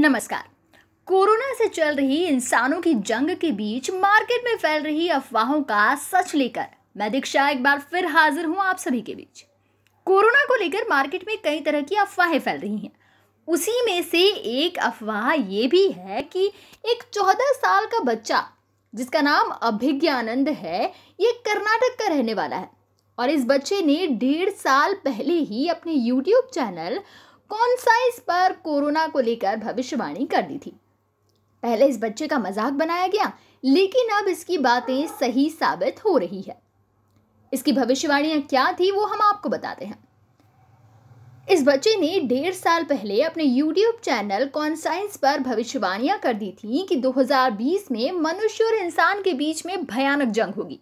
नमस्कार कोरोना से चल रही इंसानों की जंग के बीच मार्केट में फैल रही अफवाहों का सच लेकर मैं दीक्षा एक बार फिर हाजिर हूं आप सभी के बीच कोरोना को लेकर मार्केट में कई तरह की अफवाहें फैल रही हैं उसी में से एक अफवाह ये भी है कि एक चौदह साल का बच्चा जिसका नाम अभिज्ञानंद है ये कर्नाटक का रहने वाला है और इस बच्चे ने डेढ़ साल पहले ही अपने यूट्यूब चैनल कौन सा इस पर कोरोना को लेकर भविष्यवाणी कर दी थी पहले इस बच्चे का मजाक बनाया गया लेकिन अब इसकी बातें सही साबित हो रही है इसकी भविष्यवाणियां क्या थी वो हम आपको बताते हैं इस बच्चे ने डेढ़ साल पहले अपने YouTube चैनल कॉन्साइंस पर भविष्यवाणियां कर दी थी कि 2020 में मनुष्य और इंसान के बीच में भयानक जंग होगी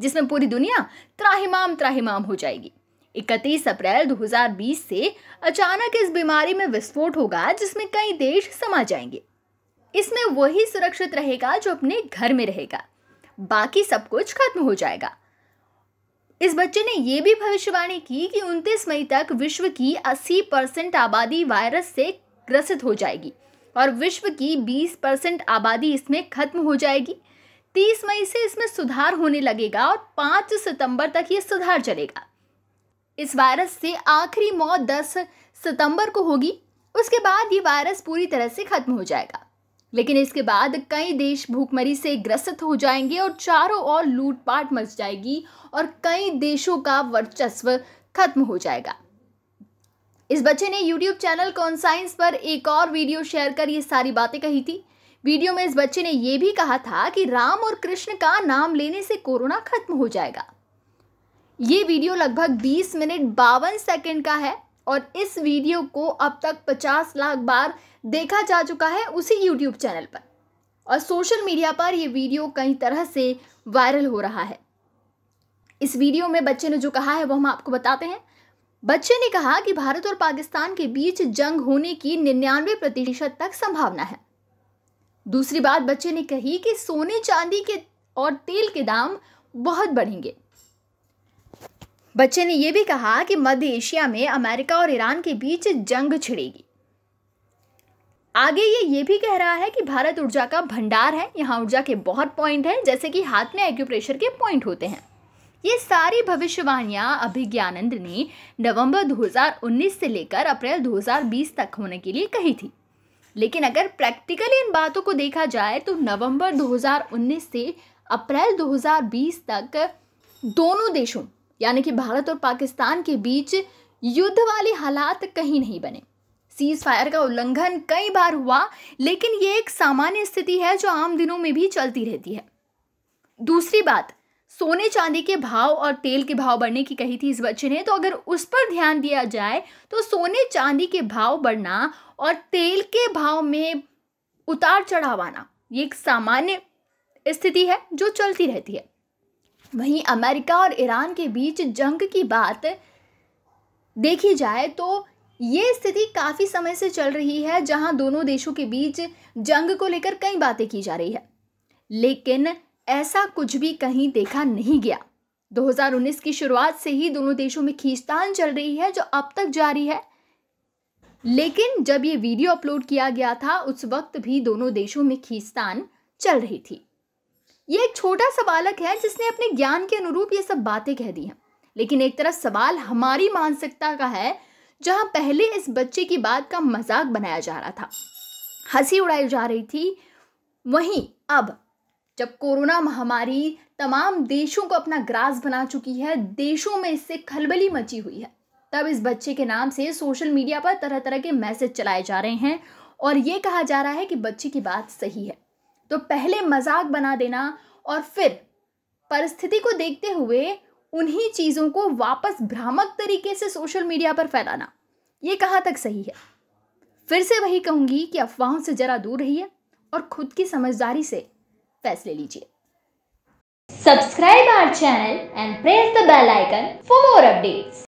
जिसमें पूरी दुनिया त्राहिमाम त्राहिमाम हो जाएगी इकतीस अप्रैल 2020 से अचानक इस बीमारी में विस्फोट होगा जिसमें कई देश समा जाएंगे इसमें वही सुरक्षित रहेगा जो अपने घर में रहेगा बाकी सब कुछ खत्म हो जाएगा इस बच्चे ने यह भी भविष्यवाणी की कि 29 मई तक विश्व की 80 परसेंट आबादी वायरस से ग्रसित हो जाएगी और विश्व की 20 परसेंट आबादी इसमें खत्म हो जाएगी 30 मई से इसमें सुधार होने लगेगा और 5 सितंबर तक ये सुधार चलेगा इस वायरस से आखिरी मौत 10 सितंबर को होगी उसके बाद ये वायरस पूरी तरह से खत्म हो जाएगा लेकिन इसके बाद कई देश भूखमरी से ग्रसित हो जाएंगे और चारों ओर लूटपाट मच जाएगी और कई देशों का वर्चस्व खत्म हो जाएगा इस बच्चे ने YouTube चैनल कॉन्साइंस पर एक और वीडियो शेयर कर ये सारी बातें कही थी वीडियो में इस बच्चे ने यह भी कहा था कि राम और कृष्ण का नाम लेने से कोरोना खत्म हो जाएगा ये वीडियो लगभग 20 मिनट बावन सेकंड का है और इस वीडियो को अब तक 50 लाख बार देखा जा चुका है उसी यूट्यूब चैनल पर और सोशल मीडिया पर यह वीडियो कई तरह से वायरल हो रहा है इस वीडियो में बच्चे ने जो कहा है वो हम आपको बताते हैं बच्चे ने कहा कि भारत और पाकिस्तान के बीच जंग होने की निन्यानवे प्रतिशत तक संभावना है दूसरी बात बच्चे ने कही कि सोने चांदी के और तेल के दाम बहुत बढ़ेंगे बच्चे ने यह भी कहा कि मध्य एशिया में अमेरिका और ईरान के बीच जंग छिड़ेगी आगे ये ये भी कह रहा है कि भारत ऊर्जा का भंडार है यहाँ ऊर्जा के बहुत पॉइंट हैं जैसे कि हाथ में एक्यूप्रेशर के पॉइंट होते हैं ये सारी भविष्यवाणियां अभिज्ञानंद ने नवंबर 2019 से लेकर अप्रैल 2020 तक होने के लिए कही थी लेकिन अगर प्रैक्टिकली इन बातों को देखा जाए तो नवंबर 2019 से अप्रैल 2020 तक दोनों देशों यानी कि भारत और पाकिस्तान के बीच युद्ध वाले हालात कहीं नहीं बने सीज फायर का उल्लंघन कई बार हुआ लेकिन ये एक सामान्य स्थिति है जो आम दिनों में भी चलती रहती है दूसरी बात सोने चांदी के भाव और तेल के भाव बढ़ने की कही थी इस बच्चे ने तो अगर उस पर ध्यान दिया जाए तो सोने चांदी के भाव बढ़ना और तेल के भाव में उतार चढ़ाव आना ये एक सामान्य स्थिति है जो चलती रहती है वहीं अमेरिका और ईरान के बीच जंग की बात देखी जाए तो ये स्थिति काफ़ी समय से चल रही है जहां दोनों देशों के बीच जंग को लेकर कई बातें की जा रही है लेकिन ऐसा कुछ भी कहीं देखा नहीं गया 2019 की शुरुआत से ही दोनों देशों में खींचतान चल रही है जो अब तक जारी है लेकिन जब ये वीडियो अपलोड किया गया था उस वक्त भी दोनों देशों में खींचतान चल रही थी ये एक छोटा सा बालक है जिसने अपने ज्ञान के अनुरूप ये सब बातें कह दी हैं लेकिन एक तरह सवाल हमारी मानसिकता का है जहाँ पहले इस बच्चे की बात का मजाक बनाया जा रहा था हंसी उड़ाई जा रही थी वहीं अब जब कोरोना महामारी तमाम देशों को अपना ग्रास बना चुकी है देशों में इससे खलबली मची हुई है तब इस बच्चे के नाम से सोशल मीडिया पर तरह तरह के मैसेज चलाए जा रहे हैं और ये कहा जा रहा है कि बच्चे की बात सही है तो पहले मजाक बना देना और फिर परिस्थिति को देखते हुए उन्हीं चीज़ों को वापस भ्रामक तरीके से सोशल मीडिया पर फैलाना ये कहाँ तक सही है फिर से वही कहूंगी कि अफवाहों से ज़रा दूर रहिए और खुद की समझदारी से फैसले लीजिए subscribe our channel and press the bell icon for more updates